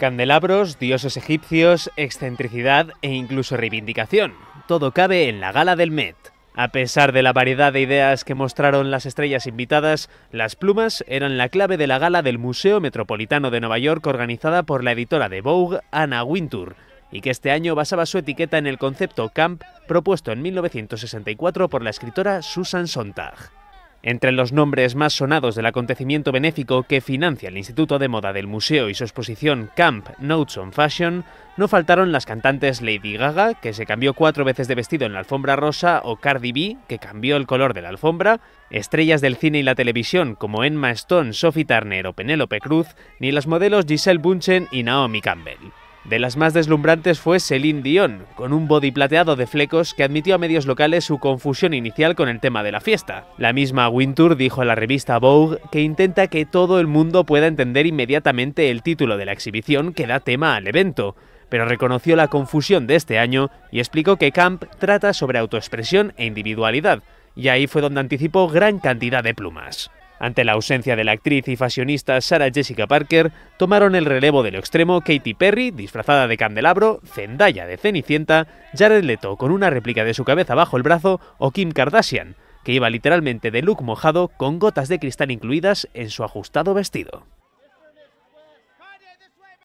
Candelabros, dioses egipcios, excentricidad e incluso reivindicación. Todo cabe en la gala del Met. A pesar de la variedad de ideas que mostraron las estrellas invitadas, las plumas eran la clave de la gala del Museo Metropolitano de Nueva York organizada por la editora de Vogue, Anna Wintour, y que este año basaba su etiqueta en el concepto camp propuesto en 1964 por la escritora Susan Sontag. Entre los nombres más sonados del acontecimiento benéfico que financia el Instituto de Moda del Museo y su exposición Camp Notes on Fashion, no faltaron las cantantes Lady Gaga, que se cambió cuatro veces de vestido en la alfombra rosa, o Cardi B, que cambió el color de la alfombra, estrellas del cine y la televisión como Emma Stone, Sophie Turner o Penélope Cruz, ni las modelos Giselle Bunchen y Naomi Campbell. De las más deslumbrantes fue Celine Dion, con un body plateado de flecos que admitió a medios locales su confusión inicial con el tema de la fiesta. La misma Wintour dijo a la revista Vogue que intenta que todo el mundo pueda entender inmediatamente el título de la exhibición que da tema al evento, pero reconoció la confusión de este año y explicó que Camp trata sobre autoexpresión e individualidad, y ahí fue donde anticipó gran cantidad de plumas. Ante la ausencia de la actriz y fashionista Sarah Jessica Parker, tomaron el relevo del extremo Katy Perry, disfrazada de candelabro, Zendaya de Cenicienta, Jared Leto con una réplica de su cabeza bajo el brazo o Kim Kardashian, que iba literalmente de look mojado con gotas de cristal incluidas en su ajustado vestido.